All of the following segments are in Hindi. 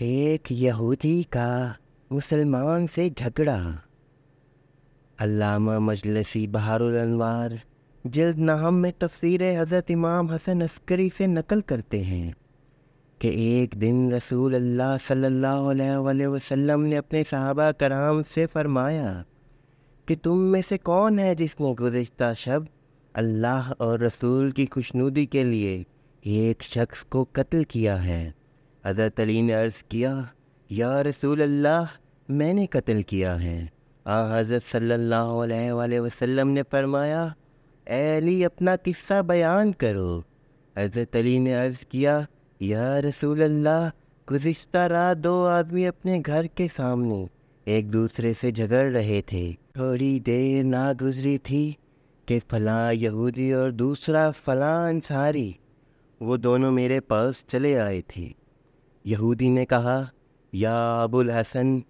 एक यहूदी का मुसलमान से झगड़ा अल्लामा मजलसी बहारुल अनवार जल्द नाहम में तफसीर हज़रत इमाम हसन अस्करी से नकल करते हैं कि एक दिन रसूल अल्लाह सल्लल्लाहु अलैहि वसल्लम ने अपने सहाबा कराम से फरमाया कि तुम में से कौन है जिसने गुज्त शब अल्लाह और रसूल की खुशनुदी के लिए एक शख्स को कत्ल किया है हज़रत अली ने अर्ज़ किया या रसूल अल्लाह मैंने कत्ल किया है आ हज़रत सल्लल्लाहु अलैहि वसल्लम ने फरमाया अली अपना किस्सा बयान करो हज़रत अली ने अर्ज़ किया या रसूल अल्लाह गुज्त रात दो आदमी अपने घर के सामने एक दूसरे से झगड़ रहे थे थोड़ी देर ना गुजरी थी कि फलाँ यहूदी और दूसरा फलां अंसारी वो दोनों मेरे पास चले आए थे यहूदी ने कहा या अबुल हसन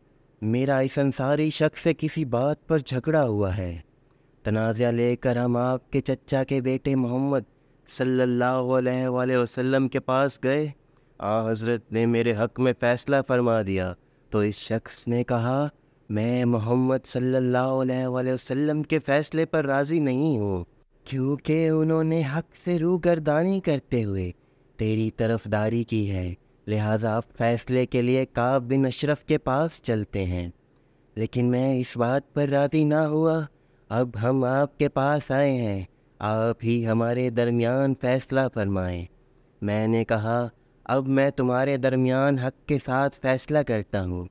मेरा इस संसारी शख्स से किसी बात पर झगड़ा हुआ है तनाज़ा लेकर हम आपके चचा के बेटे मोहम्मद सल्लल्लाहु अलैहि वसल्लम के पास गए आ हज़रत ने मेरे हक़ में फ़ैसला फरमा दिया तो इस शख्स ने कहा मैं मोहम्मद सल्लल्लाहु अलैहि वसल्लम के फ़ैसले पर राज़ी नहीं हूँ क्योंकि उन्होंने हक़ से रूगर्दानी करते हुए तेरी तरफदारी की है लिहाजा फैसले के लिए काब बिन अशरफ के पास चलते हैं लेकिन मैं इस बात पर राजी ना हुआ अब हम आपके पास आए हैं आप ही हमारे दरमियान फ़ैसला फरमाएं मैंने कहा अब मैं तुम्हारे दरमियान हक के साथ फ़ैसला करता हूँ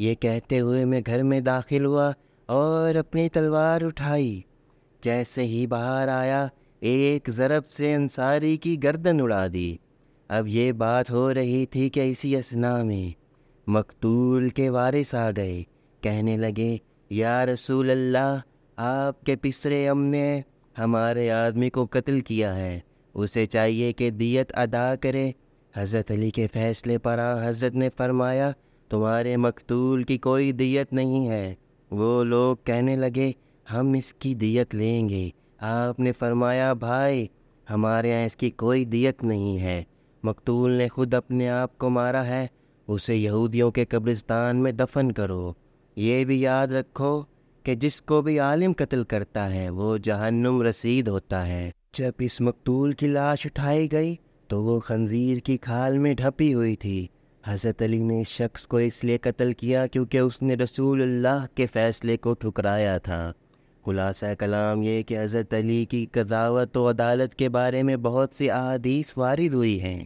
ये कहते हुए मैं घर में दाखिल हुआ और अपनी तलवार उठाई जैसे ही बाहर आया एक ज़रब से अंसारी की गर्दन उड़ा दी अब ये बात हो रही थी कि इसी असना में मकतूल के वारिस आ गए कहने लगे या रसूल अल्लाह आपके पिसरे अम ने हमारे आदमी को कत्ल किया है उसे चाहिए कि दियत अदा करे हज़रत अली के फ़ैसले पर आ हज़रत ने फरमाया तुम्हारे मकतूल की कोई दियत नहीं है वो लोग कहने लगे हम इसकी दियत लेंगे आपने फरमाया भाई हमारे यहाँ इसकी कोई दियत नहीं है मकतूल ने खुद अपने आप को मारा है उसे यहूदियों के कब्रिस्तान में दफन करो ये भी याद रखो कि जिसको भी आलिम कत्ल करता है वो जहन्नुम रसीद होता है जब इस मकतूल की लाश उठाई गई तो वो खंजीर की खाल में ढपी हुई थी हज़रत अली ने इस शख्स को इसलिए कत्ल किया क्योंकि उसने रसूल अल्लाह के फ़ैसले को ठुकराया था खुलासा कलाम ये कि हज़रत अली की कदावत व अदालत के बारे में बहुत सी अहादीस वारद हुई हैं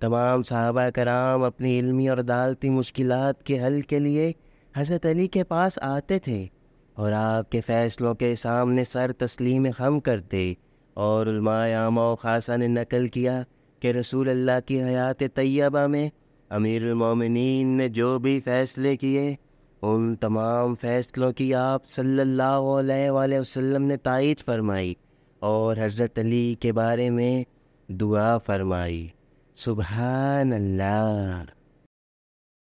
तमाम सहाबा कराम अपनी इलमी और अदालती मुश्किल के हल के लिए हज़रत अली के पास आते थे और आपके फ़ैसलों के सामने सर तस्लीम खम करते और आमा खासा ने नकल किया कि रसूल अल्लाह की हयात तैयबा में अमीरमिन ने जो भी फ़ैसले किए उन तमाम फ़ैसलों की आप सल्लल्लाहु अलैहि वसल्लम ने तायद फरमाई और हज़रत अली के बारे में दुआ फरमाई सुबह अल्लाह